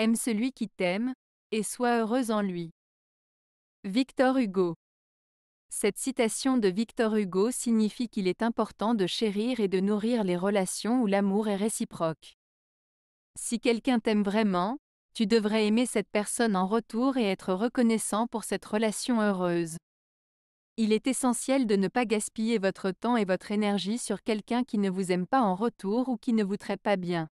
Aime celui qui t'aime, et sois heureuse en lui. Victor Hugo Cette citation de Victor Hugo signifie qu'il est important de chérir et de nourrir les relations où l'amour est réciproque. Si quelqu'un t'aime vraiment, tu devrais aimer cette personne en retour et être reconnaissant pour cette relation heureuse. Il est essentiel de ne pas gaspiller votre temps et votre énergie sur quelqu'un qui ne vous aime pas en retour ou qui ne vous traite pas bien.